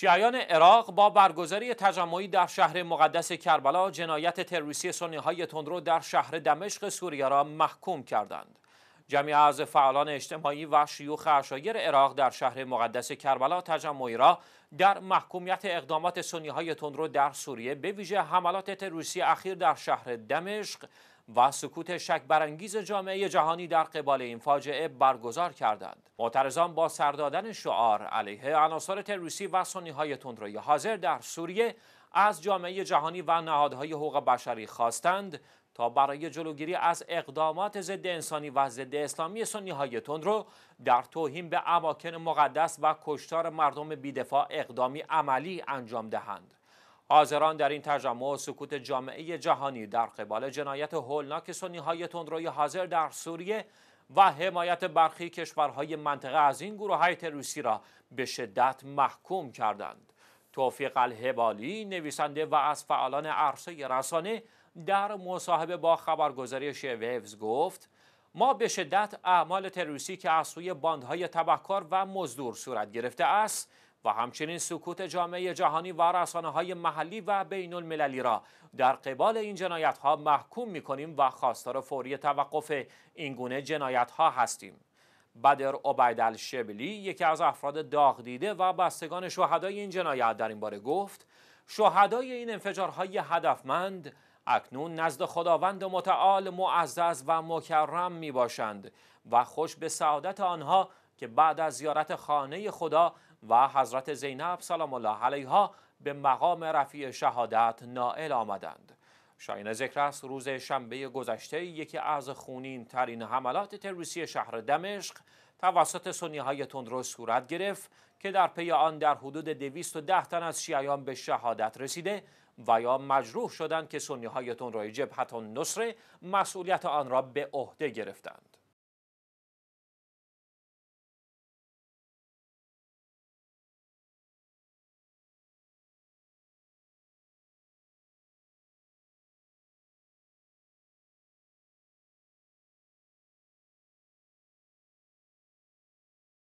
شیعیان عراق با برگزاری تجمعی در شهر مقدس کربلا جنایت تروریستی سنی تندرو در شهر دمشق سوریه را محکوم کردند. جمعی از فعالان اجتماعی و شیوخ اشایر عراق در شهر مقدس کربلا تجمعی را در محکومیت اقدامات سنی های تندرو در سوریه به ویژه حملات تروریستی اخیر در شهر دمشق و سکوت شک برانگیز جامعه جهانی در قبال این فاجعه برگزار کردند معترضان با سردادن شعار علیه عناصر تروریستی و سنی های تندروی حاضر در سوریه از جامعه جهانی و نهادهای حقوق بشری خواستند تا برای جلوگیری از اقدامات ضد انسانی و ضد اسلامی سنی های رو در توهین به اماکن مقدس و کشتار مردم بیدفاع اقدامی عملی انجام دهند. حاضران در این تجمع سکوت جامعه جهانی در قبال جنایت هولناک سنی های تندروی حاضر در سوریه و حمایت برخی کشورهای منطقه از این گروه های تروسی را به شدت محکوم کردند. توفیق الهبالی نویسنده و از فعالان عرصه رسانه در مصاحبه با خبرگزاری شویوز گفت ما به شدت اعمال تروریستی که از سوی باندهای تبهکار و مزدور صورت گرفته است و همچنین سکوت جامعه جهانی و رسانه های محلی و بین المللی را در قبال این جنایت ها محکوم می کنیم و خواستار فوری توقف اینگونه گونه جنایت ها هستیم. بدر عبید الشبلی یکی از افراد داغ دیده و بستگان شهدای این جنایت در این باره گفت شهدای این انفجارهای هدفمند اکنون نزد خداوند متعال معزز و مکرم می باشند و خوش به سعادت آنها که بعد از زیارت خانه خدا و حضرت زینب سلام الله علیها به مقام رفیع شهادت نائل آمدند شاین ذکر است روز شنبه گذشته یکی از خونین ترین حملات تروریستی شهر دمشق توسط سنی های تندرو صورت گرفت که در پی آن در حدود 210 تن از شیعیان به شهادت رسیده و یا مجروح شدند که سنی های تندرو جبهت النصره مسئولیت آن را به عهده گرفتند